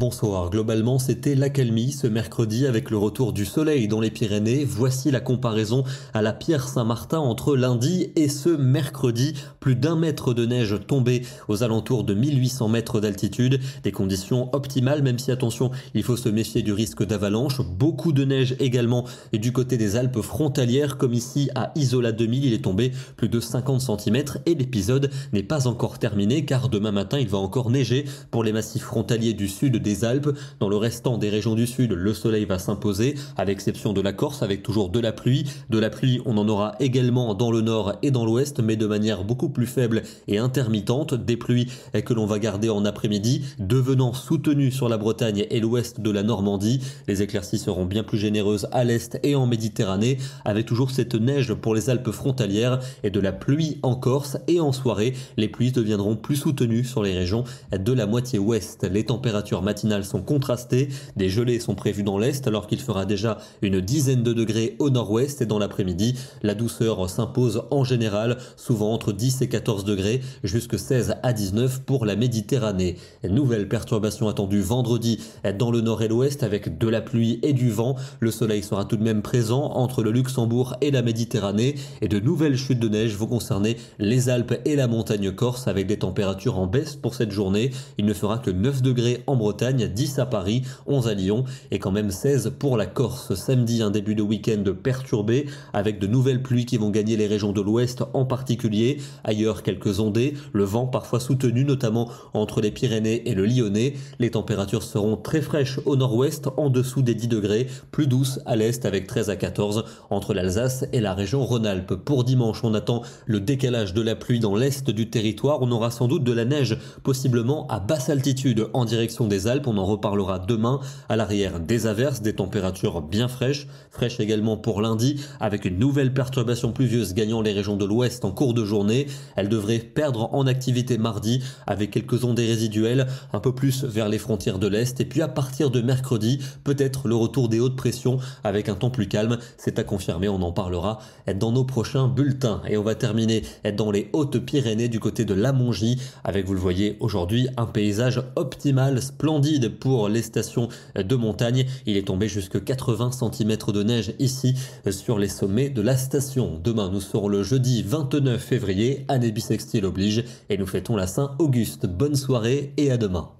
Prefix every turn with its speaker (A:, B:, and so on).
A: Bonsoir. Globalement, c'était l'accalmie ce mercredi avec le retour du soleil dans les Pyrénées. Voici la comparaison à la pierre Saint-Martin entre lundi et ce mercredi. Plus d'un mètre de neige tombé aux alentours de 1800 mètres d'altitude. Des conditions optimales, même si attention, il faut se méfier du risque d'avalanche. Beaucoup de neige également et du côté des Alpes frontalières, comme ici à Isola 2000, il est tombé plus de 50 cm et l'épisode n'est pas encore terminé car demain matin, il va encore neiger pour les massifs frontaliers du sud des Alpes. Dans le restant des régions du sud, le soleil va s'imposer, à l'exception de la Corse, avec toujours de la pluie. De la pluie, on en aura également dans le nord et dans l'ouest, mais de manière beaucoup plus faible et intermittente. Des pluies que l'on va garder en après-midi, devenant soutenues sur la Bretagne et l'ouest de la Normandie. Les éclaircies seront bien plus généreuses à l'est et en Méditerranée, avec toujours cette neige pour les Alpes frontalières et de la pluie en Corse et en soirée. Les pluies deviendront plus soutenues sur les régions de la moitié ouest. Les températures matinales sont contrastés. Des gelées sont prévues dans l'est alors qu'il fera déjà une dizaine de degrés au nord-ouest et dans l'après-midi, la douceur s'impose en général, souvent entre 10 et 14 degrés, jusque 16 à 19 pour la Méditerranée. Nouvelle perturbation attendue vendredi dans le nord et l'ouest avec de la pluie et du vent. Le soleil sera tout de même présent entre le Luxembourg et la Méditerranée et de nouvelles chutes de neige vont concerner les Alpes et la montagne corse avec des températures en baisse pour cette journée. Il ne fera que 9 degrés en Bretagne 10 à Paris, 11 à Lyon et quand même 16 pour la Corse. Samedi, un début de week-end perturbé avec de nouvelles pluies qui vont gagner les régions de l'ouest en particulier. Ailleurs, quelques ondées, le vent parfois soutenu notamment entre les Pyrénées et le Lyonnais. Les températures seront très fraîches au nord-ouest en dessous des 10 degrés, plus douces à l'est avec 13 à 14 entre l'Alsace et la région Rhône-Alpes. Pour dimanche, on attend le décalage de la pluie dans l'est du territoire. On aura sans doute de la neige, possiblement à basse altitude en direction des on en reparlera demain à l'arrière des averses, des températures bien fraîches, fraîches également pour lundi avec une nouvelle perturbation pluvieuse gagnant les régions de l'ouest en cours de journée. Elle devrait perdre en activité mardi avec quelques ondées résiduelles un peu plus vers les frontières de l'est et puis à partir de mercredi, peut-être le retour des hautes pressions avec un temps plus calme. C'est à confirmer, on en parlera dans nos prochains bulletins. Et on va terminer dans les Hautes-Pyrénées du côté de la Mongie avec, vous le voyez aujourd'hui, un paysage optimal, splendide pour les stations de montagne. Il est tombé jusque 80 cm de neige ici sur les sommets de la station. Demain, nous serons le jeudi 29 février, année bissextile oblige, et nous fêtons la Saint-Auguste. Bonne soirée et à demain.